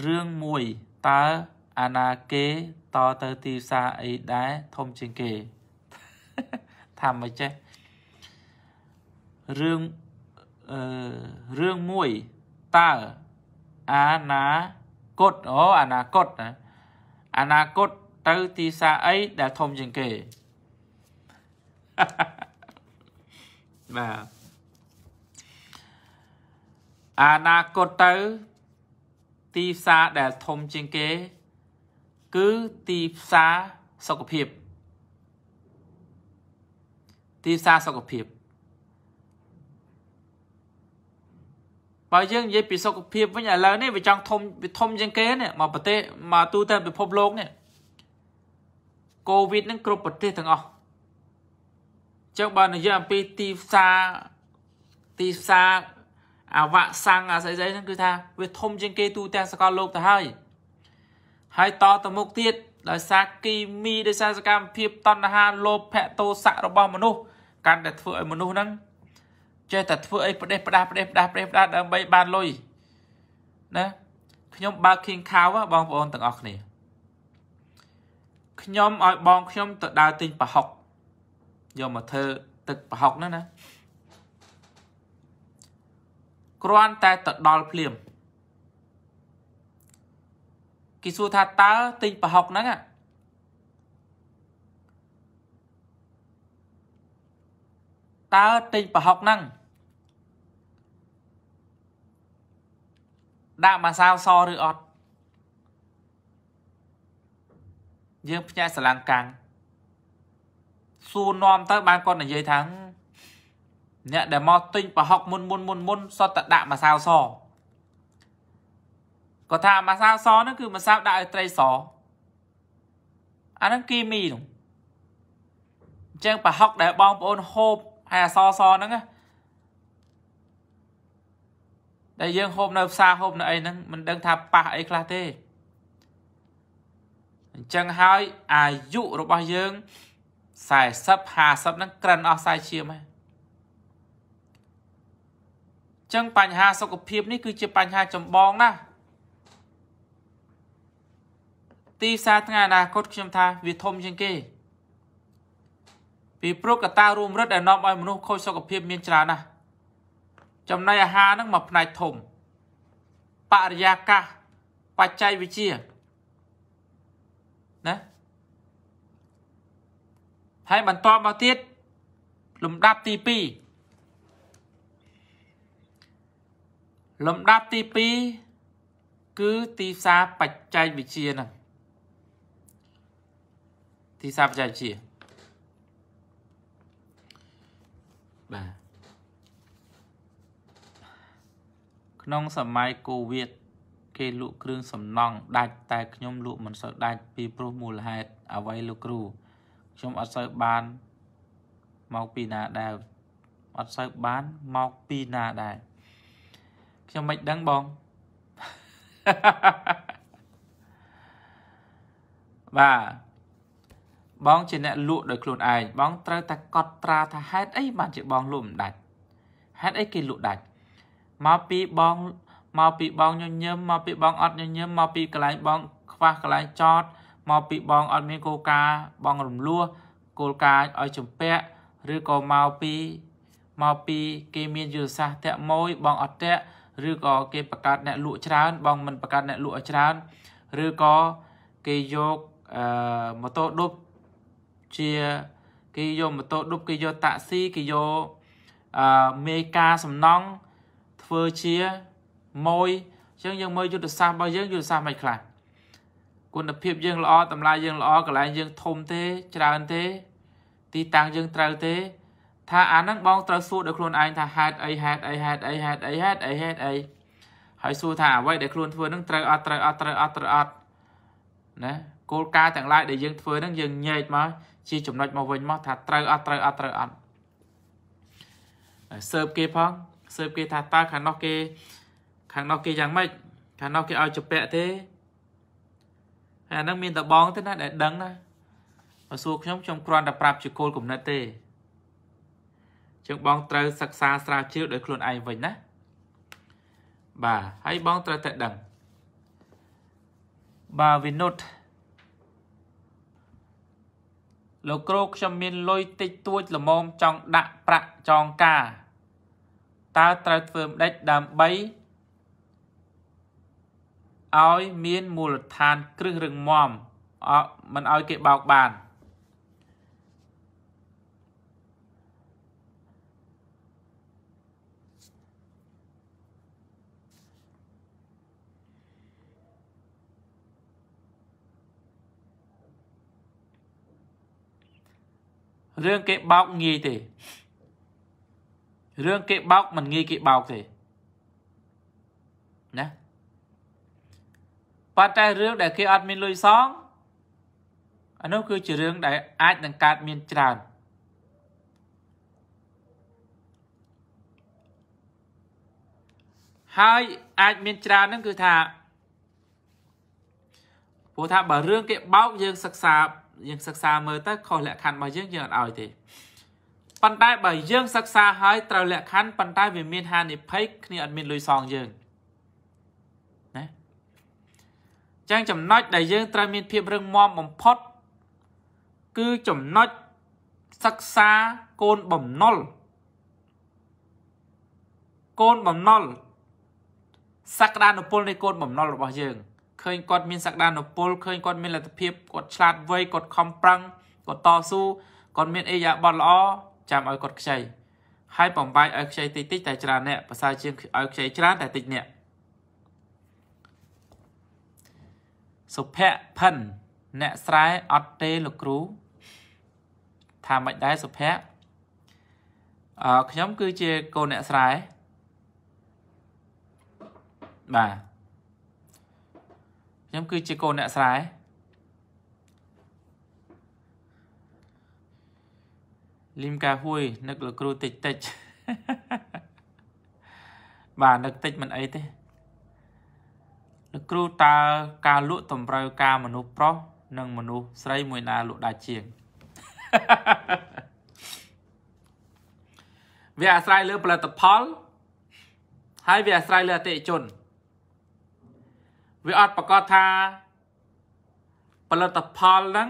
រឿងមួយតើអាណាគេតទៅទីផ្សារអីដែរធំជាងគេថាមិនចេះរឿងអឺរឿងមួយតើអាណាគតអូអនាគតណាអនាគតទៅទីផ្សារអីដែលធំជាងគេបាទអនាគតទៅទីផ្សារដែលធំជាងគេ គឺទីផ្សារសុខភាពទីផ្សារសុខភាពបើយើងនិយាយពីសុខភាពវិញឥឡូវនេះវាចង់ធំវាធំជាងគេនេះមកប្រទេសមកទូទាំងពិភពលោកនេះកូវីដនឹងគ្រប់ប្រទេសទាំងអស់ចឹងបើនិយាយអំពីទីផ្សារទីផ្សារអាវ៉ាក់សាំងអាស្អីស្អីហ្នឹងគឺថាវាធំជាងគេទូទាំងសកលលោកទៅហើយហើយតទៅមុខទៀតដោយសារគីមីដោយសារសកម្មភាពតណ្ហាលោភៈទោសៈរបស់មនុស្សកាន់តែធ្វើឲ្យមនុស្សហ្នឹងចេះតែធ្វើអីប្រទេសផ្ដាស់ប្រទេសផ្ដាស់ប្រទេសផ្ដាស់ដើម្បីបានលុយណាខ្ញុំបើក King Cow បងប្អូនទាំងអស់គ្នាខ្ញុំឲ្យបងខ្ញុំទៅដើរទិញប្រហុកយកមកធ្វើទឹកប្រហុកហ្នឹងណាគ្រាន់តែទៅដល់ភ្លាមគេសួរថាតើទិញប្រហុកហ្នឹងតើទិញប្រហុកហ្នឹងដាក់ម្សៅសឬអត់យើងផ្ញើស្រឡាំងកាំងសួរនាំទៅបានគាត់និយាយថាអ្នកដែលមកទិញប្រហុកមុនមុនមុនមុនសុទ្ធតែដាក់ម្សៅសគាត់ថាម្សៅសហ្នឹង គឺម្សៅដាក់ឲ្យត្រីស អាហ្នឹងគីមីហ្នឹងអញ្ចឹងប្រហុកដែលបងប្អូនហូបហើយអសសហ្នឹងតែយើងហូបនៅផ្សារហូបនៅអីហ្នឹងមិនដឹងថាប៉ះអីខ្លះទេអញ្ចឹងហើយអាយុរបស់យើង40 50ហ្នឹងក្រិនអស់ខ្សែឈាមហើយចឹងបញ្ហាសុខភាពនេះគឺជាបញ្ហាចម្បងណាស់ទីផ្សារថ្ងៃអនាគតខ្ញុំថាវាធំជាងគេពីព្រោះកត្តារួមរិទ្ធដែលនាំឲ្យមនុស្សខូចសុខភាពមានច្រើនណាស់ចំណីអាហារហ្នឹងមួយផ្នែកធំបរិយាកាសបច្ចេកវិទ្យាណាហើយបន្តមកទៀតលំដាប់ទី2លំដាប់ទី2គឺទីផ្សារបច្ចេកវិទ្យាហ្នឹងទីផ្សារបច្ចេកវិទ្យាបាទក្នុងសម័យគូវៀតគេលក់គ្រឿងសំណង់ដាច់តែខ្ញុំលក់មិនសូវដាច់ពីព្រោះមូលហេតុអ្វីលោកគ្រូខ្ញុំអត់សូវបានមកពីណាដែរអត់សូវបានមកពីណាដែរខ្ញុំមិនដឹងបងបាទបងជាអ្នកលក់ដោយខ្លួនឯងបងត្រូវតែកត់ត្រាថាហេតុអី បានជាបងលក់មិនដាច់ហេតុអីគេលក់ដាច់មកពីបងមកពីបងញញឹមមកពីបងអត់ញញឹមមកពីកន្លែងបងខ្វះកន្លែងចតមកពីបងអត់មានគោលការណ៍បងរំលោះគោលការណ៍ឲ្យជំពាក់ឬក៏មកពីមកពីគេមានយុទ្ធសាស្ត្រតាក់ម៉ួយ បងអត់តាក់ឬក៏គេបង្កើតអ្នកលក់ច្រើនបងមិនបង្កើតអ្នកលក់ឲ្យច្រើនឬក៏គេយកអឺម៉ូតូឌុបជាគេយកម៉ូតូឌុបគេយកតាក់ស៊ីគេយកអឺមេការសំណង់ធ្វើជាម៉ួយអញ្ចឹងយើងមើលយុទ្ធសាស្ត្ររបស់យើងយុទ្ធសាស្ត្រមិនខ្លះគុណភាព យើងល្អតម្លៃយើងល្អកន្លែងយើងធំទេច្រើនទេទីតាំងយើងត្រូវទេថាអាហ្នឹងបងត្រូវសួរដល់ខ្លួនឯងថាហេតុអីហេតុអីហេតុអីហេតុអីហេតុអីហេតុអីហើយសួរថាអ្វីដែលខ្លួនធ្វើហ្នឹងត្រូវអត់ត្រូវអត់ត្រូវអត់ត្រូវអត់ណាគោលការណ៍ទាំងឡាយដែលយើងធ្វើហ្នឹងយើងញែកមកជាចំណុចមកវិញមកថាត្រូវអត់ត្រូវអត់ត្រូវអត់សើបគេផងសើបគេថាតើខាងនោះគេខាងនោះគេយ៉ាងម៉េចខាងនោះគេឲ្យជពាក់ទេហើយអាហ្នឹងមានតបងទេណាដែលដឹងណាបើសួរខ្ញុំខ្ញុំគ្រាន់តែប្រាប់ជាគោលគំនិតទេជាងបងត្រូវសិក្សាស្រាវជ្រាវដោយខ្លួនឯងវិញណាបាទហើយបងត្រូវតែដឹងបាទវិនុតលោកគ្រូខ្ញុំមានលុយតិចតួចល្មមចង់ដាក់ប្រាក់ចងការតើត្រូវធ្វើម្ដេចដើម្បីឲ្យមានមូលដ្ឋានគ្រឹះរឹងមាំមិនឲ្យគេបោកបានរឿងគេបោកងាយទេរឿងគេបោកមិនងាយគេបោកទេណាប៉ុន្តែរឿងដែលគេអត់មានលុយសងអានោះគឺជារឿងដែលអាចនឹងកើតមានច្រើន ហើយអាចមានច្រើនហ្នឹងគឺថាព្រោះថាបើរឿងគេបោកយើងសិក្សាយើងសិក្សាមើលទៅខុសលក្ខខណ្ឌរបស់យើងយើងអត់ឲ្យទេប៉ុន្តែបើយើង សិក្សាហើយត្រូវលក្ខខណ្ឌប៉ុន្តែ វាមានហានិភ័យគ្នាអត់មានលុយសងយើងណាចឹងចំណុចដែលយើង ត្រូវមាន ភាពរឹងមាំបំផុត គឺចំណុចសិក្សាគោលបំណុលគោលបំណុលសក្តានុពលនៃគោលបំណុលរបស់យើងឃើញគាត់មានសក្តានុពលឃើញគាត់មានលទ្ធភាពគាត់ឆ្លាតវៃគាត់ខំប្រឹងគាត់តស៊ូគាត់មានអេយ៉ាបត់ល្អចាំឲ្យគាត់ខ្ចីហើយបំបាយឲ្យខ្ចីតិចតិចតែច្រើនអ្នកប្រសើរជាងឲ្យខ្ចីច្រើនតែតិចអ្នកសុភ័ក្រផិនអ្នកស្រែអត់ទេលោកគ្រូថាមិនដែរសុភ័ក្រអឺខ្ញុំគឺជាកូនអ្នកស្រែបាទខ្ញុំគឺជាកូនអ្នកស្រែលឹមកាហួយនឹកលោកគ្រូតិចតិច បាទនឹកតិចមិនអីទេលោកគ្រូតើការលក់តម្រូវការមនុស្សប្រុសនិងមនុស្សស្រីមួយណាលក់ដាច់ជាងវាអាស្រ័យលើផលិតផល ហើយវាអាស្រ័យលើអតិថិជនវាអត់ប្រកាសថាផលិតផលហ្នឹង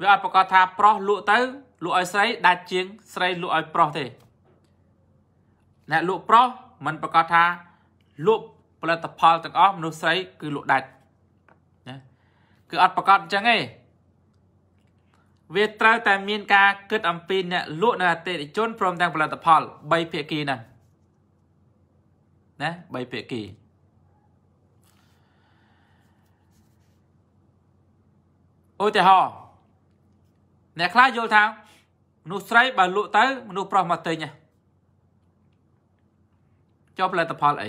វាអត់ប្រកាសថាប្រុសលក់ទៅលក់ឲ្យស្រីដាច់ជាង ស្រីលក់ឲ្យប្រុសទេអ្នកលក់ប្រុសមិនប្រកាសថាលក់ផលិតផលទាំងអស់មនុស្សស្រីគឺលក់ដាច់ណាគឺអត់ប្រកាសអញ្ចឹងទេវាត្រូវតែមានការគិតអំពីអ្នកលក់នៅអតិថិជនព្រមទាំងផលិតផល3ភាគីហ្នឹងណា3ភាគីឧទាហរណ៍អ្នកខ្លះយល់ថាមនុស្សស្រីបើលក់ទៅមនុស្សប្រុសមកទិញចុះផលិតផលអី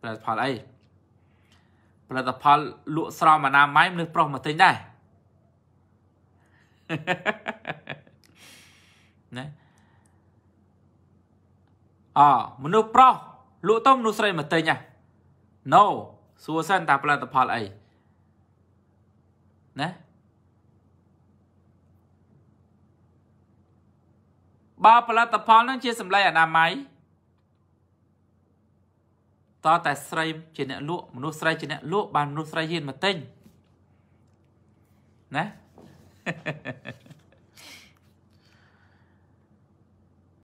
ផលិតផលអីផលិតផលលក់ស្រោមអនាម័យមនុស្សប្រុសមកទិញដែរណាអមនុស្សប្រុសលក់ទៅមនុស្សស្រីមកទិញណា No សួរសិនតាផលិតផលអីណាបើផលិតផលនឹងជា សម្លៃអនាម័យតតែស្រីជាអ្នកលក់មនុស្សស្រីជាអ្នកលក់បានមនុស្សស្រីហ៊ានមកទិញណា